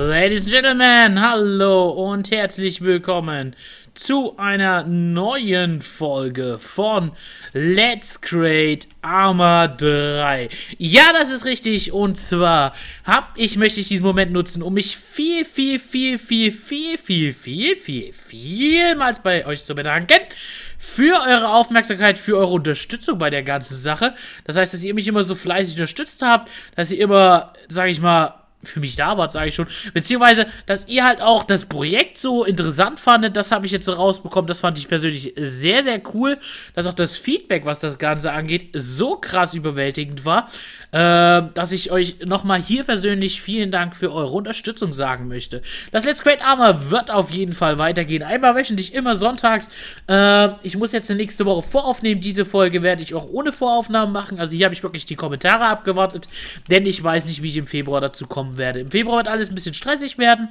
Ladies and Gentlemen, hallo und herzlich willkommen zu einer neuen Folge von Let's Create Arma 3. Ja, das ist richtig und zwar hab ich möchte ich diesen Moment nutzen, um mich viel viel viel viel viel viel viel viel vielmals bei euch zu bedanken für eure Aufmerksamkeit, für eure Unterstützung bei der ganzen Sache. Das heißt, dass ihr mich immer so fleißig unterstützt habt, dass ihr immer, sage ich mal, für mich da wart, sage ich schon. Beziehungsweise, dass ihr halt auch das Projekt so interessant fandet, das habe ich jetzt rausbekommen. Das fand ich persönlich sehr, sehr cool, dass auch das Feedback, was das Ganze angeht, so krass überwältigend war, äh, dass ich euch nochmal hier persönlich vielen Dank für eure Unterstützung sagen möchte. Das Let's Create Armor wird auf jeden Fall weitergehen. Einmal wöchentlich, immer sonntags. Äh, ich muss jetzt nächste Woche voraufnehmen. Diese Folge werde ich auch ohne Voraufnahmen machen. Also hier habe ich wirklich die Kommentare abgewartet, denn ich weiß nicht, wie ich im Februar dazu komme kommen werde. Im Februar wird alles ein bisschen stressig werden.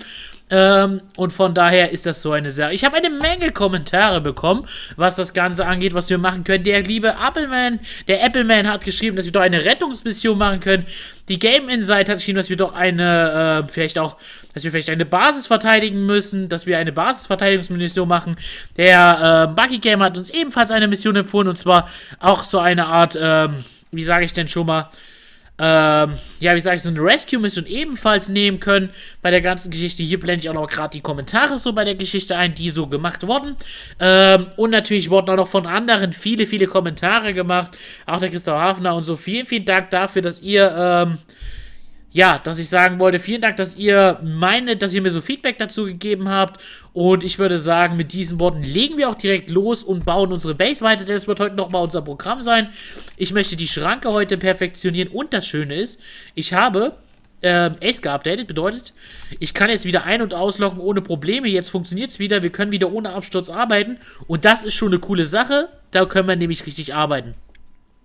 Ähm, und von daher ist das so eine Sache. Ich habe eine Menge Kommentare bekommen, was das Ganze angeht, was wir machen können. Der liebe Appleman, der Appleman hat geschrieben, dass wir doch eine Rettungsmission machen können. Die Game Insight hat geschrieben, dass wir doch eine, äh, vielleicht auch, dass wir vielleicht eine Basis verteidigen müssen, dass wir eine Basisverteidigungsmission machen. Der äh, Bucky Game hat uns ebenfalls eine Mission empfohlen und zwar auch so eine Art, ähm, wie sage ich denn schon mal, ähm, ja, wie sage ich, so eine Rescue-Mission ebenfalls nehmen können bei der ganzen Geschichte. Hier blende ich auch noch gerade die Kommentare so bei der Geschichte ein, die so gemacht wurden. Ähm, und natürlich wurden auch noch von anderen viele, viele Kommentare gemacht. Auch der Christoph Hafner und so. Vielen, vielen Dank dafür, dass ihr ähm, ja, dass ich sagen wollte, vielen Dank, dass ihr meine, dass ihr mir so Feedback dazu gegeben habt. Und ich würde sagen, mit diesen Worten legen wir auch direkt los und bauen unsere Base weiter, denn es wird heute nochmal unser Programm sein. Ich möchte die Schranke heute perfektionieren und das Schöne ist, ich habe ähm, Ace geupdatet, bedeutet, ich kann jetzt wieder ein- und ausloggen ohne Probleme. Jetzt funktioniert es wieder, wir können wieder ohne Absturz arbeiten und das ist schon eine coole Sache. Da können wir nämlich richtig arbeiten.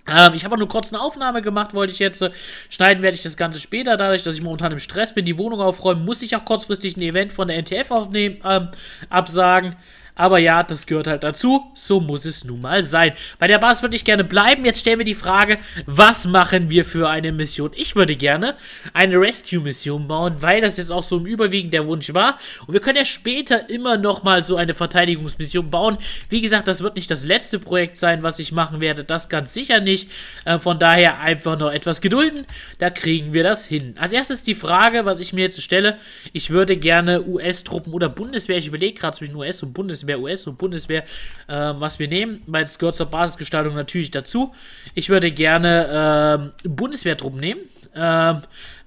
Ähm, ich habe nur kurz eine Aufnahme gemacht, wollte ich jetzt. Äh, schneiden werde ich das Ganze später. Dadurch, dass ich momentan im Stress bin, die Wohnung aufräumen, muss ich auch kurzfristig ein Event von der NTF aufnehmen, ähm, absagen. Aber ja, das gehört halt dazu. So muss es nun mal sein. Bei der Basis würde ich gerne bleiben. Jetzt stellen wir die Frage, was machen wir für eine Mission? Ich würde gerne eine Rescue-Mission bauen, weil das jetzt auch so im Überwiegen der Wunsch war. Und wir können ja später immer nochmal so eine Verteidigungsmission bauen. Wie gesagt, das wird nicht das letzte Projekt sein, was ich machen werde. Das ganz sicher nicht. Äh, von daher einfach noch etwas gedulden. Da kriegen wir das hin. Als erstes die Frage, was ich mir jetzt stelle. Ich würde gerne US-Truppen oder Bundeswehr, ich überlege gerade zwischen US und Bundeswehr, Bundeswehr, US und Bundeswehr, äh, was wir nehmen, weil es gehört zur Basisgestaltung natürlich dazu. Ich würde gerne äh, Bundeswehrtruppen nehmen, äh,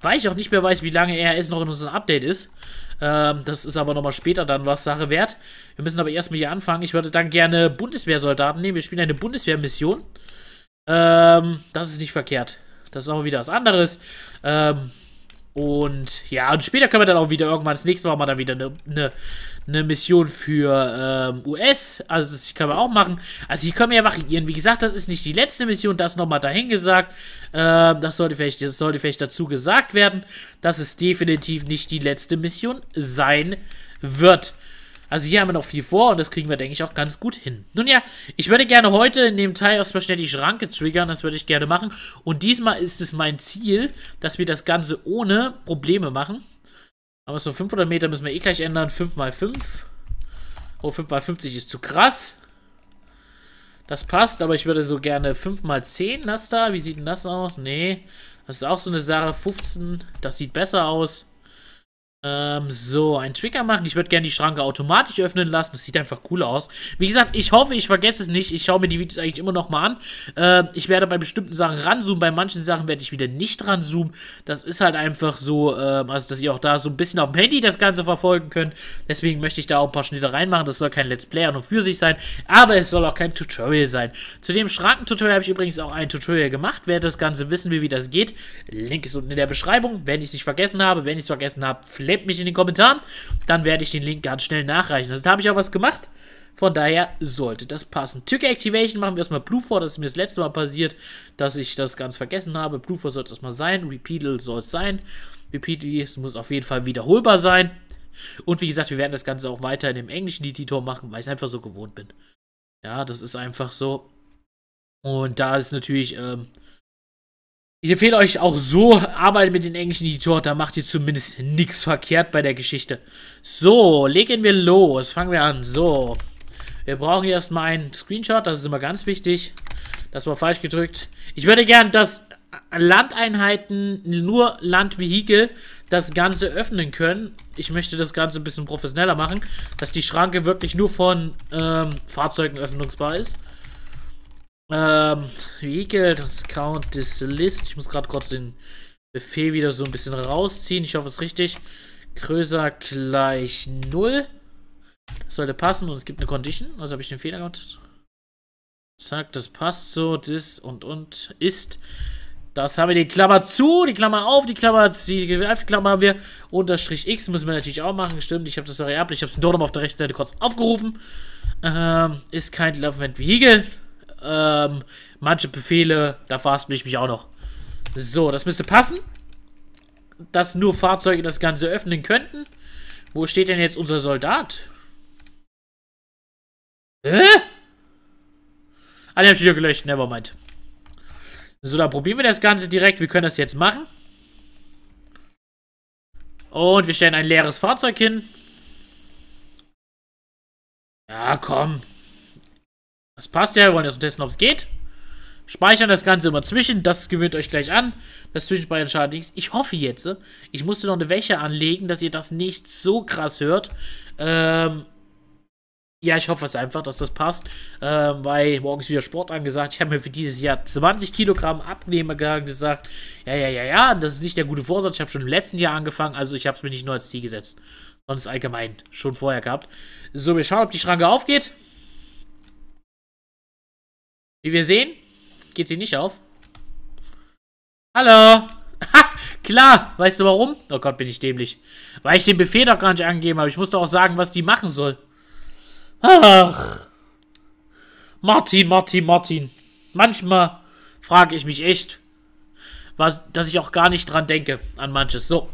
weil ich auch nicht mehr weiß, wie lange RS noch in unserem Update ist. Ähm, das ist aber nochmal später dann was Sache wert. Wir müssen aber erstmal hier anfangen. Ich würde dann gerne Bundeswehrsoldaten nehmen. Wir spielen eine Bundeswehrmission. Ähm, das ist nicht verkehrt. Das ist auch wieder was anderes. Ähm, und ja, und später können wir dann auch wieder irgendwann, das nächste Mal mal dann wieder eine, eine, eine Mission für ähm, US. Also das können wir auch machen. Also hier können wir ja variieren. Wie gesagt, das ist nicht die letzte Mission, das nochmal dahingesagt. Ähm, das, sollte vielleicht, das sollte vielleicht dazu gesagt werden, dass es definitiv nicht die letzte Mission sein wird. Also hier haben wir noch viel vor und das kriegen wir, denke ich, auch ganz gut hin. Nun ja, ich würde gerne heute in dem Teil erstmal schnell die Schranke triggern, das würde ich gerne machen. Und diesmal ist es mein Ziel, dass wir das Ganze ohne Probleme machen. Aber so 500 Meter müssen wir eh gleich ändern. 5x5. Oh, 5x50 ist zu krass. Das passt, aber ich würde so gerne 5x10 das da, Wie sieht denn das aus? Nee, das ist auch so eine Sache. 15, das sieht besser aus. Ähm, so, ein Trigger machen. Ich würde gerne die Schranke automatisch öffnen lassen. Das sieht einfach cool aus. Wie gesagt, ich hoffe, ich vergesse es nicht. Ich schaue mir die Videos eigentlich immer nochmal an. Ähm, ich werde bei bestimmten Sachen ranzoomen. Bei manchen Sachen werde ich wieder nicht ranzoomen. Das ist halt einfach so, ähm, also dass ihr auch da so ein bisschen auf dem Handy das Ganze verfolgen könnt. Deswegen möchte ich da auch ein paar Schnitte reinmachen. Das soll kein Let's Play an und für sich sein. Aber es soll auch kein Tutorial sein. Zu dem Schrankentutorial habe ich übrigens auch ein Tutorial gemacht. Wer das Ganze wissen will, wie das geht, Link ist unten in der Beschreibung. Wenn ich es nicht vergessen habe, wenn ich es vergessen habe, vielleicht Erlebt mich in den Kommentaren. Dann werde ich den Link ganz schnell nachreichen. Also da habe ich auch was gemacht. Von daher sollte das passen. Ticker Activation machen wir erstmal Blue Force. Das ist mir das letzte Mal passiert, dass ich das ganz vergessen habe. Blue Force soll es erstmal sein. Repeatle soll es sein. Repeatle muss auf jeden Fall wiederholbar sein. Und wie gesagt, wir werden das Ganze auch weiter in dem englischen Editor machen, weil ich es einfach so gewohnt bin. Ja, das ist einfach so. Und da ist natürlich ähm, ich empfehle euch auch so, arbeitet mit den englischen Editoren, da macht ihr zumindest nichts verkehrt bei der Geschichte. So, legen wir los. Fangen wir an. So, wir brauchen erstmal einen Screenshot, das ist immer ganz wichtig. Das war falsch gedrückt. Ich würde gern, dass Landeinheiten, nur Landvehikel, das Ganze öffnen können. Ich möchte das Ganze ein bisschen professioneller machen, dass die Schranke wirklich nur von ähm, Fahrzeugen öffnungsbar ist. Ähm, wie Geld, Discount, List. Ich muss gerade kurz den Befehl wieder so ein bisschen rausziehen. Ich hoffe, es ist richtig. Größer gleich 0. Das sollte passen und es gibt eine Condition. Also habe ich den Fehler gemacht. Zack, das passt so. Dis und und ist. Das haben wir die Klammer zu, die Klammer auf, die Klammer, die Klammer haben wir. Unterstrich X müssen wir natürlich auch machen. Stimmt, ich habe das Variable, ich habe es dort auf der rechten Seite kurz aufgerufen. Ähm, ist kein Love Event Vehicle ähm, manche Befehle, da verhaspel ich mich auch noch. So, das müsste passen. Dass nur Fahrzeuge das Ganze öffnen könnten. Wo steht denn jetzt unser Soldat? Hä? Ah, den hab ich wieder gelöscht. Nevermind. So, dann probieren wir das Ganze direkt. Wir können das jetzt machen. Und wir stellen ein leeres Fahrzeug hin. Ja, komm. Das passt ja, wir wollen jetzt testen, ob es geht. Speichern das Ganze immer zwischen, das gewöhnt euch gleich an. Das Zwischenspeichern schadet nichts. Ich hoffe jetzt, ich musste noch eine Wäsche anlegen, dass ihr das nicht so krass hört. Ähm, ja, ich hoffe es einfach, dass das passt, ähm, weil morgens wieder Sport angesagt. Ich habe mir für dieses Jahr 20 Kilogramm Abnehmer gesagt. Ja, ja, ja, ja, das ist nicht der gute Vorsatz. Ich habe schon im letzten Jahr angefangen, also ich habe es mir nicht nur als Ziel gesetzt, Sonst allgemein schon vorher gehabt. So, wir schauen, ob die Schranke aufgeht. Wie wir sehen, geht sie nicht auf. Hallo. Ha, klar. Weißt du warum? Oh Gott, bin ich dämlich. Weil ich den Befehl doch gar nicht angegeben habe. Ich musste auch sagen, was die machen soll. Ach. Martin, Martin, Martin. Manchmal frage ich mich echt, was, dass ich auch gar nicht dran denke, an manches. So.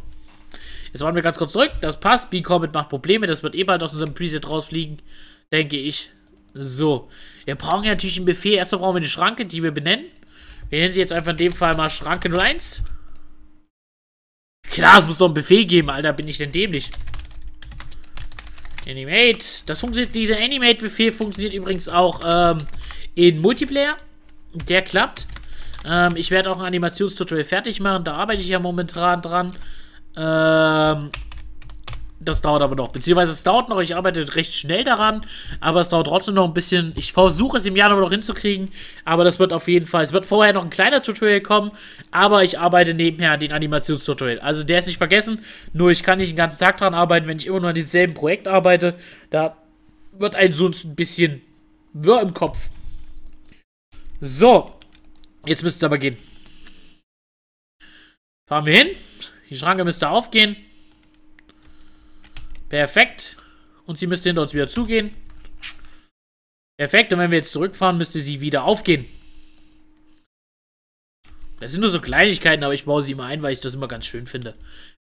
Jetzt wollen wir ganz kurz zurück. Das passt. b macht Probleme. Das wird eh bald aus unserem Preset rausfliegen, denke ich. So. Wir brauchen ja natürlich einen Befehl. Erstmal brauchen wir eine Schranke, die wir benennen. Wir nennen sie jetzt einfach in dem Fall mal Schranke 01. Klar, es muss doch einen Befehl geben, Alter. Bin ich denn dämlich? Animate. Das funktioniert, dieser Animate-Befehl funktioniert übrigens auch ähm, in Multiplayer. Der klappt. Ähm, ich werde auch ein Animationstutorial fertig machen. Da arbeite ich ja momentan dran. Ähm, das dauert aber noch. Beziehungsweise es dauert noch, ich arbeite recht schnell daran, aber es dauert trotzdem noch ein bisschen. Ich versuche es im Januar noch hinzukriegen, aber das wird auf jeden Fall. Es wird vorher noch ein kleiner Tutorial kommen, aber ich arbeite nebenher an den Animationstutorial. Also der ist nicht vergessen, nur ich kann nicht den ganzen Tag daran arbeiten, wenn ich immer nur an demselben Projekt arbeite. Da wird ein sonst ein bisschen wirr im Kopf. So, jetzt müsste es aber gehen. Fahren wir hin. Die Schranke müsste aufgehen. Perfekt. Und sie müsste hinter uns wieder zugehen. Perfekt. Und wenn wir jetzt zurückfahren, müsste sie wieder aufgehen. Das sind nur so Kleinigkeiten, aber ich baue sie immer ein, weil ich das immer ganz schön finde.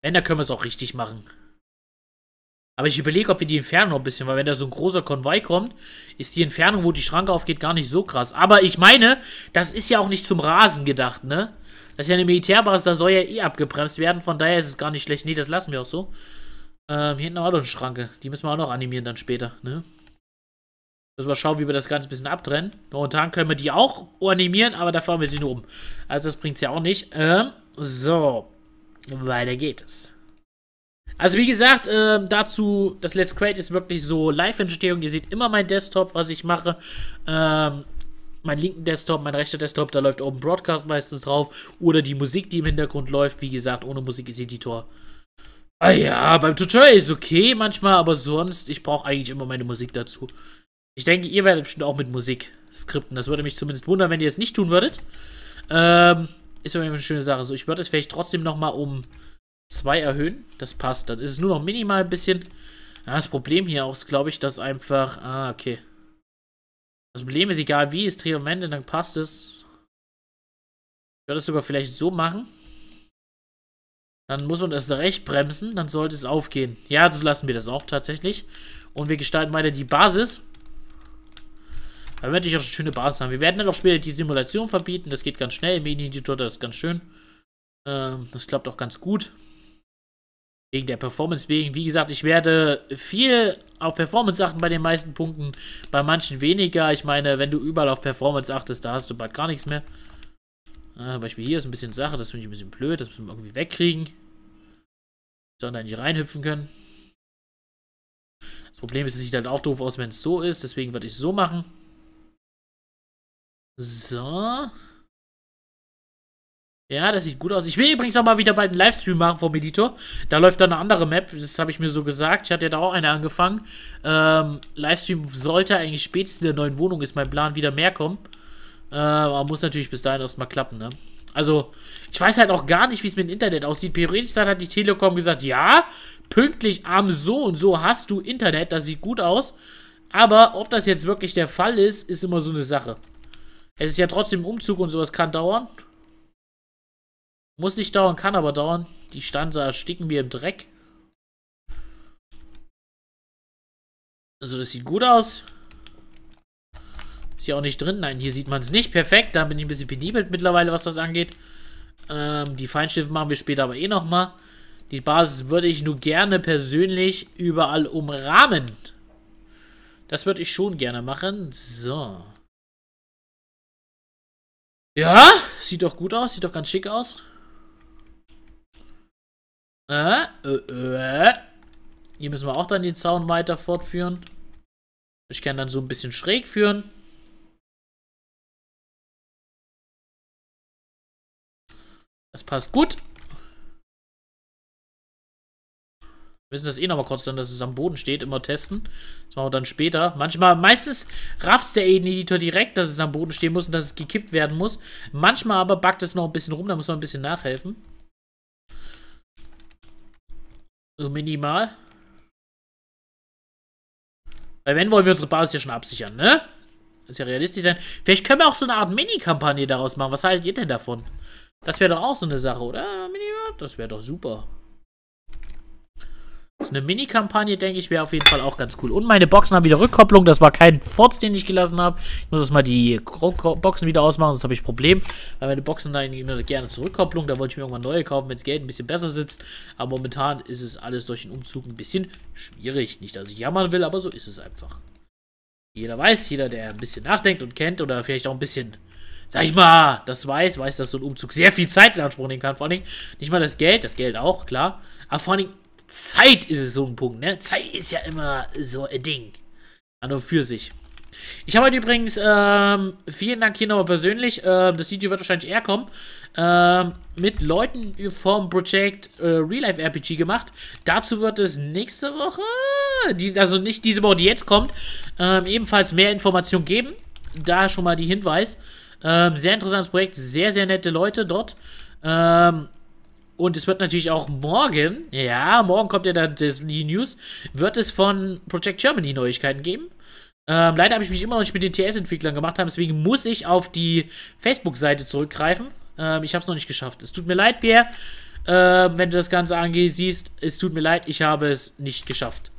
Wenn, dann können wir es auch richtig machen. Aber ich überlege, ob wir die Entfernung ein bisschen, weil wenn da so ein großer Konvoi kommt, ist die Entfernung, wo die Schranke aufgeht, gar nicht so krass. Aber ich meine, das ist ja auch nicht zum Rasen gedacht, ne? Das ist ja eine Militärbasis, da soll ja eh abgebremst werden, von daher ist es gar nicht schlecht. Nee, das lassen wir auch so. Ähm, hier hinten haben wir noch eine Schranke. Die müssen wir auch noch animieren dann später, ne? Müssen wir schauen, wie wir das Ganze ein bisschen abtrennen. Momentan können wir die auch animieren, aber da fahren wir sie nur um. Also das bringt es ja auch nicht. Ähm, so. Weiter geht es. Also wie gesagt, ähm, dazu, das Let's Create ist wirklich so Live-Entstehung. Ihr seht immer meinen Desktop, was ich mache. Ähm, mein linken Desktop, mein rechter Desktop, da läuft Open Broadcast meistens drauf. Oder die Musik, die im Hintergrund läuft. Wie gesagt, ohne Musik ist Editor Ah ja, beim Tutorial ist okay manchmal, aber sonst, ich brauche eigentlich immer meine Musik dazu. Ich denke, ihr werdet bestimmt auch mit Musik skripten. Das würde mich zumindest wundern, wenn ihr es nicht tun würdet. Ähm, ist aber eine schöne Sache. So, ich würde es vielleicht trotzdem nochmal um 2 erhöhen. Das passt. Dann ist es nur noch minimal ein bisschen. Ja, das Problem hier auch ist, glaube ich, dass einfach... Ah, okay. Das Problem ist, egal wie es dreht und wendet, dann passt es. Ich würde es sogar vielleicht so machen. Dann muss man erst recht bremsen, dann sollte es aufgehen. Ja, so lassen wir das auch tatsächlich. Und wir gestalten weiter die Basis. Da werde ich auch eine schöne Basis haben. Wir werden dann auch später die Simulation verbieten. Das geht ganz schnell im Mini-Editor, das ist ganz schön. Ähm, das klappt auch ganz gut. Wegen der Performance wegen. Wie gesagt, ich werde viel auf Performance achten bei den meisten Punkten. Bei manchen weniger. Ich meine, wenn du überall auf Performance achtest, da hast du bald gar nichts mehr. Äh, Beispiel hier ist ein bisschen Sache. Das finde ich ein bisschen blöd. Das müssen wir irgendwie wegkriegen. Sollen da nicht reinhüpfen können. Das Problem ist, es sieht halt auch doof aus, wenn es so ist. Deswegen würde ich es so machen. So. Ja, das sieht gut aus. Ich will übrigens auch mal wieder bei den Livestream machen vom Editor. Da läuft dann eine andere Map. Das habe ich mir so gesagt. Ich hatte ja da auch eine angefangen. Ähm, Livestream sollte eigentlich spätestens in der neuen Wohnung, ist mein Plan, wieder mehr kommen. Äh, aber muss natürlich bis dahin erstmal klappen, ne? Also, ich weiß halt auch gar nicht, wie es mit dem Internet aussieht. Periodisch hat die Telekom gesagt, ja, pünktlich am so und so hast du Internet, das sieht gut aus. Aber ob das jetzt wirklich der Fall ist, ist immer so eine Sache. Es ist ja trotzdem Umzug und sowas kann dauern. Muss nicht dauern, kann aber dauern. Die Stanzer ersticken wir im Dreck. Also das sieht gut aus. Ist hier auch nicht drin. Nein, hier sieht man es nicht. Perfekt, da bin ich ein bisschen penibel mittlerweile, was das angeht. Ähm, die Feinschiffe machen wir später aber eh nochmal. Die Basis würde ich nur gerne persönlich überall umrahmen. Das würde ich schon gerne machen. So. Ja, sieht doch gut aus. Sieht doch ganz schick aus. Äh, äh, äh. Hier müssen wir auch dann den Zaun weiter fortführen. Ich kann dann so ein bisschen schräg führen. Das passt gut. Wir müssen das eh nochmal kurz dann, dass es am Boden steht, immer testen. Das machen wir dann später. Manchmal, meistens rafft der Editor direkt, dass es am Boden stehen muss und dass es gekippt werden muss. Manchmal aber backt es noch ein bisschen rum, da muss man ein bisschen nachhelfen. So minimal. Weil wenn wollen wir unsere Basis ja schon absichern, ne? Das ist ja realistisch sein. Vielleicht können wir auch so eine Art Mini-Kampagne daraus machen. Was haltet ihr denn davon? Das wäre doch auch so eine Sache, oder? Das wäre doch super. So eine Mini-Kampagne, denke ich, wäre auf jeden Fall auch ganz cool. Und meine Boxen haben wieder Rückkopplung. Das war kein Forts, den ich gelassen habe. Ich muss jetzt mal die Boxen wieder ausmachen, sonst habe ich ein Problem. Weil meine Boxen dann immer gerne Zurückkopplung. Da wollte ich mir irgendwann neue kaufen, wenn das Geld ein bisschen besser sitzt. Aber momentan ist es alles durch den Umzug ein bisschen schwierig. Nicht, dass ich jammern will, aber so ist es einfach. Jeder weiß, jeder, der ein bisschen nachdenkt und kennt oder vielleicht auch ein bisschen sag ich mal, das weiß, weiß, dass so ein Umzug sehr viel Zeit in Anspruch nehmen kann. Vor allem nicht mal das Geld, das Geld auch, klar. Aber vor allem Zeit ist es so ein Punkt, ne? Zeit ist ja immer so ein Ding. An und für sich. Ich habe heute übrigens, ähm, vielen Dank hier nochmal persönlich, ähm, das Video wird wahrscheinlich eher kommen, ähm, mit Leuten vom Project äh, Real Life RPG gemacht. Dazu wird es nächste Woche, die, also nicht diese Woche, die jetzt kommt, ähm, ebenfalls mehr Informationen geben. Da schon mal die Hinweis. Ähm, sehr interessantes Projekt, sehr, sehr nette Leute dort. Ähm, und es wird natürlich auch morgen, ja, morgen kommt ja dann die News, wird es von Project Germany Neuigkeiten geben. Ähm, leider habe ich mich immer noch nicht mit den TS-Entwicklern gemacht haben, deswegen muss ich auf die Facebook-Seite zurückgreifen. Ähm, ich habe es noch nicht geschafft. Es tut mir leid, Pierre, ähm, wenn du das Ganze angehst, siehst. Es tut mir leid, ich habe es nicht geschafft.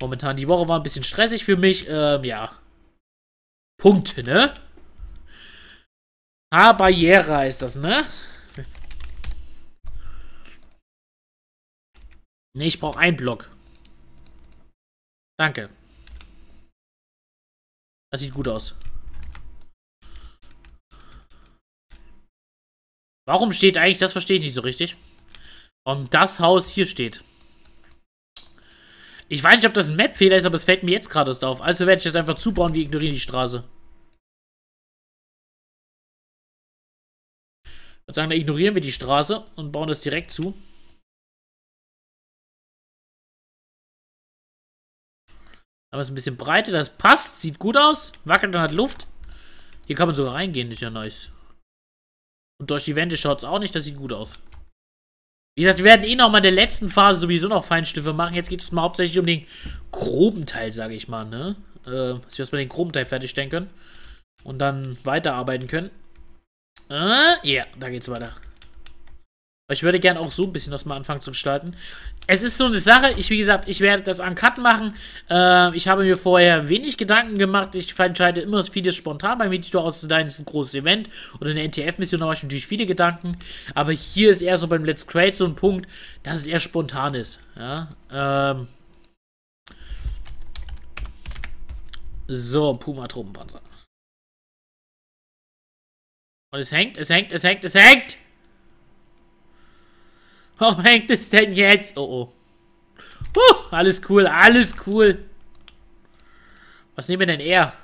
Momentan, die Woche war ein bisschen stressig für mich. Ähm, ja. Punkt, ne? Ah, Barriera ist das, ne? Ne, ich brauche einen Block. Danke. Das sieht gut aus. Warum steht eigentlich, das verstehe ich nicht so richtig. Warum das Haus hier steht. Ich weiß nicht, ob das ein Map-Fehler ist, aber es fällt mir jetzt gerade erst auf. Also werde ich das einfach zubauen, wir ignorieren die Straße. würde sagen, da ignorieren wir die Straße und bauen das direkt zu. Aber es ist ein bisschen breiter, das passt, sieht gut aus, wackelt dann hat Luft. Hier kann man sogar reingehen, ist ja nice. Und durch die Wände schaut es auch nicht, das sieht gut aus. Wie gesagt, wir werden eh nochmal in der letzten Phase sowieso noch Feinstiffe machen. Jetzt geht es mal hauptsächlich um den groben Teil, sage ich mal, ne? Äh, dass wir erstmal den groben Teil fertigstellen können. Und dann weiterarbeiten können. Ah, ja, uh, yeah, da geht's weiter. Ich würde gerne auch so ein bisschen das mal anfangen zu gestalten. Es ist so eine Sache, ich, wie gesagt, ich werde das an Cut machen. Äh, ich habe mir vorher wenig Gedanken gemacht. Ich entscheide immer das vieles spontan. Bei Meteor aus dein ist ein großes Event oder eine NTF-Mission, da mache ich natürlich viele Gedanken. Aber hier ist eher so beim Let's Create so ein Punkt, dass es eher spontan ist. Ja, ähm. So, Puma-Truppenpanzer. Und es hängt, es hängt, es hängt, es hängt! Warum hängt es denn jetzt? Oh, oh. Puh, alles cool, alles cool. Was nehmen wir denn eher?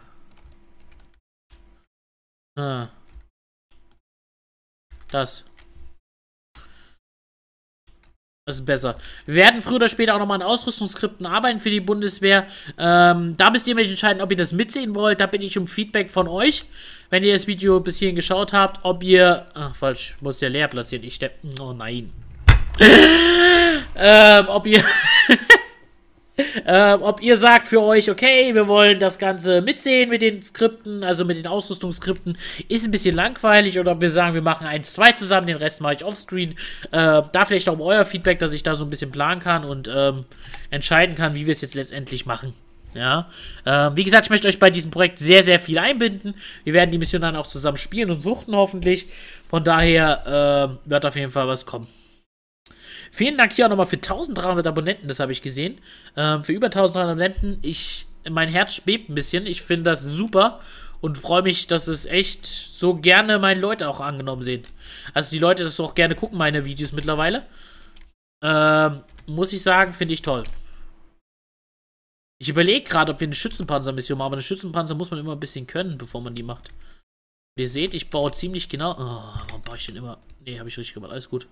Ah. Das. Das ist besser. Wir werden früher oder später auch nochmal an Ausrüstungsskripten arbeiten für die Bundeswehr. Ähm, da müsst ihr mich entscheiden, ob ihr das mitsehen wollt. Da bitte ich um Feedback von euch. Wenn ihr das Video bis hierhin geschaut habt, ob ihr... Ach, falsch. Muss ja leer platzieren. Ich steppe... Oh nein. ähm, ob ihr... Äh, ob ihr sagt für euch, okay, wir wollen das Ganze mitsehen mit den Skripten, also mit den Ausrüstungsskripten, ist ein bisschen langweilig. Oder ob wir sagen, wir machen eins, zwei zusammen, den Rest mache ich offscreen. Äh, da vielleicht auch euer Feedback, dass ich da so ein bisschen planen kann und ähm, entscheiden kann, wie wir es jetzt letztendlich machen. Ja, äh, wie gesagt, ich möchte euch bei diesem Projekt sehr, sehr viel einbinden. Wir werden die Mission dann auch zusammen spielen und suchten hoffentlich. Von daher äh, wird auf jeden Fall was kommen. Vielen Dank hier auch nochmal für 1300 Abonnenten, das habe ich gesehen. Ähm, für über 1300 Abonnenten, ich, mein Herz bebt ein bisschen. Ich finde das super und freue mich, dass es echt so gerne meine Leute auch angenommen sehen. Also die Leute das auch gerne gucken, meine Videos mittlerweile. Ähm, muss ich sagen, finde ich toll. Ich überlege gerade, ob wir eine Schützenpanzer-Mission machen, aber eine Schützenpanzer muss man immer ein bisschen können, bevor man die macht. Ihr seht, ich baue ziemlich genau... Oh, warum baue ich denn immer... Nee, habe ich richtig gemacht, alles gut.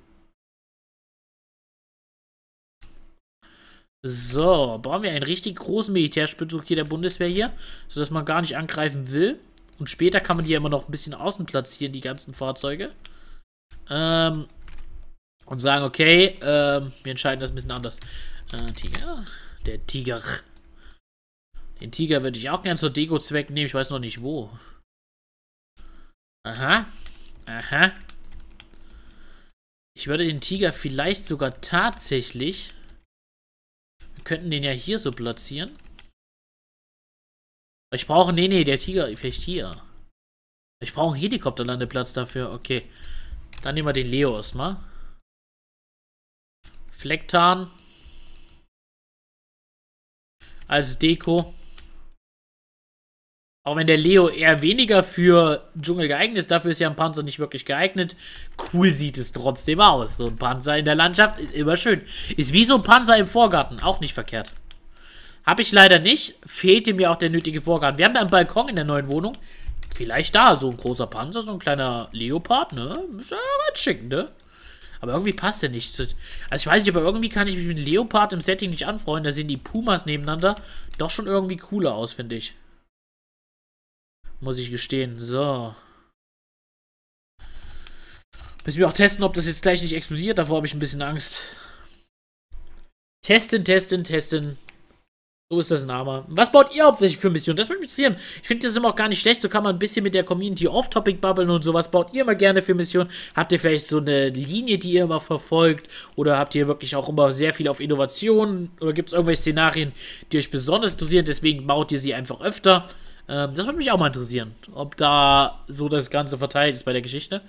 So, bauen wir einen richtig großen Militärspitzug hier der Bundeswehr hier, sodass man gar nicht angreifen will. Und später kann man die ja immer noch ein bisschen außen platzieren, die ganzen Fahrzeuge. Ähm, und sagen, okay, ähm, wir entscheiden das ein bisschen anders. Äh, Tiger, der Tiger. Den Tiger würde ich auch gerne zur Deko-Zweck nehmen, ich weiß noch nicht wo. Aha, aha. Ich würde den Tiger vielleicht sogar tatsächlich könnten den ja hier so platzieren. Ich brauche... Nee, nee, der Tiger vielleicht hier. Ich brauche einen Helikopterlandeplatz dafür. Okay. Dann nehmen wir den Leo erstmal. Flecktarn. Als Deko. Auch wenn der Leo eher weniger für Dschungel geeignet ist, dafür ist ja ein Panzer nicht wirklich geeignet. Cool sieht es trotzdem aus. So ein Panzer in der Landschaft ist immer schön. Ist wie so ein Panzer im Vorgarten, auch nicht verkehrt. Habe ich leider nicht. Fehlte mir auch der nötige Vorgarten. Wir haben da einen Balkon in der neuen Wohnung. Vielleicht da so ein großer Panzer, so ein kleiner Leopard, ne? Ist ja ganz schick, ne? Aber irgendwie passt der nicht. Also ich weiß nicht, aber irgendwie kann ich mich mit Leopard im Setting nicht anfreuen. Da sehen die Pumas nebeneinander doch schon irgendwie cooler aus, finde ich. Muss ich gestehen. So. Müssen wir auch testen, ob das jetzt gleich nicht explodiert. Davor habe ich ein bisschen Angst. Testen, testen, testen. So ist das ein Hammer. Was baut ihr hauptsächlich für Missionen? Das würde mich interessieren. Ich finde das immer auch gar nicht schlecht. So kann man ein bisschen mit der Community off-topic bubbeln und sowas. Baut ihr immer gerne für Missionen? Habt ihr vielleicht so eine Linie, die ihr immer verfolgt? Oder habt ihr wirklich auch immer sehr viel auf Innovationen? Oder gibt es irgendwelche Szenarien, die euch besonders interessieren? Deswegen baut ihr sie einfach öfter. Ähm, das würde mich auch mal interessieren, ob da so das Ganze verteilt ist bei der Geschichte.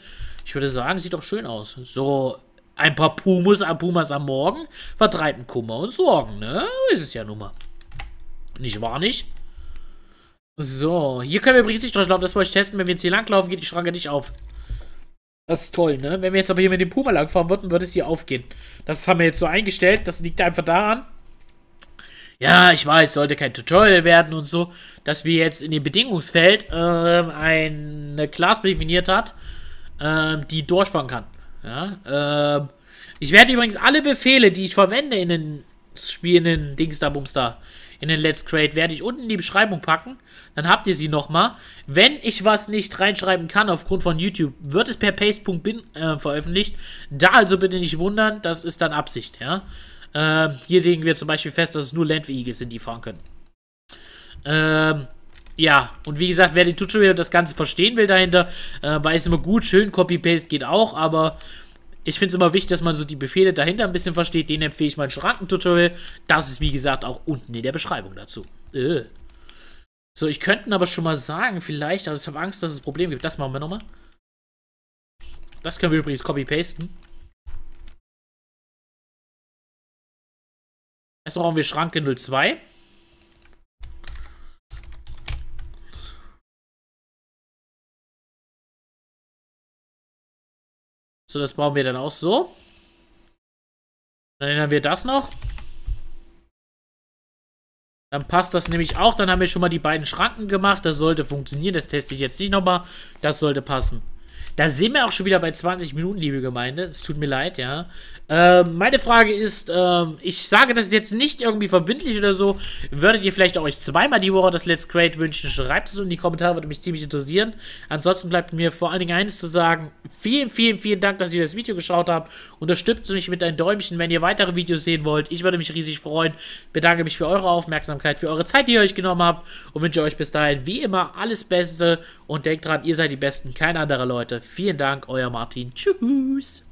Ich würde sagen, sieht doch schön aus. So ein paar Pumas, Pumas am Morgen vertreiben Kummer und Sorgen, ne? Ist es ja nun mal. Nicht wahr, nicht? So, hier können wir übrigens nicht durchlaufen. Das wollte ich testen. Wenn wir jetzt hier langlaufen, geht die Schranke nicht auf. Das ist toll, ne? Wenn wir jetzt aber hier mit dem Puma langfahren würden, würde es hier aufgehen. Das haben wir jetzt so eingestellt. Das liegt einfach daran, ja, ich weiß, sollte kein Tutorial werden und so, dass wir jetzt in dem Bedingungsfeld ähm, eine Class definiert hat, ähm, die durchfahren kann. Ja, ähm, ich werde übrigens alle Befehle, die ich verwende in den Spielen, in den Dings da, Bums in den Let's Create, werde ich unten in die Beschreibung packen. Dann habt ihr sie nochmal. Wenn ich was nicht reinschreiben kann aufgrund von YouTube, wird es per paste.bin äh, veröffentlicht. Da also bitte nicht wundern, das ist dann Absicht, ja. Ähm, hier legen wir zum Beispiel fest, dass es nur Landwege sind, die fahren können. Ähm, ja, und wie gesagt, wer den Tutorial das Ganze verstehen will dahinter, äh, weiß immer gut, schön Copy-Paste geht auch, aber ich finde es immer wichtig, dass man so die Befehle dahinter ein bisschen versteht. Den empfehle ich mein Schrankentutorial. Das ist, wie gesagt, auch unten in der Beschreibung dazu. Äh. So, ich könnte aber schon mal sagen, vielleicht, aber ich habe Angst, dass es Probleme gibt. Das machen wir nochmal. Das können wir übrigens copy-pasten. Jetzt brauchen wir Schranke 02. So, das bauen wir dann auch so. Dann ändern wir das noch. Dann passt das nämlich auch. Dann haben wir schon mal die beiden Schranken gemacht. Das sollte funktionieren. Das teste ich jetzt nicht nochmal. Das sollte passen. Da sind wir auch schon wieder bei 20 Minuten, liebe Gemeinde. Es tut mir leid, ja. Äh, meine Frage ist, äh, ich sage das jetzt nicht irgendwie verbindlich oder so. Würdet ihr vielleicht auch euch zweimal die Woche das Let's Create wünschen? Schreibt es in die Kommentare, würde mich ziemlich interessieren. Ansonsten bleibt mir vor allen Dingen eines zu sagen. Vielen, vielen, vielen Dank, dass ihr das Video geschaut habt. Unterstützt mich mit einem Däumchen, wenn ihr weitere Videos sehen wollt. Ich würde mich riesig freuen. Bedanke mich für eure Aufmerksamkeit, für eure Zeit, die ihr euch genommen habt. Und wünsche euch bis dahin wie immer alles Beste. Und denkt dran, ihr seid die Besten, kein anderer Leute. Vielen Dank, euer Martin. Tschüss.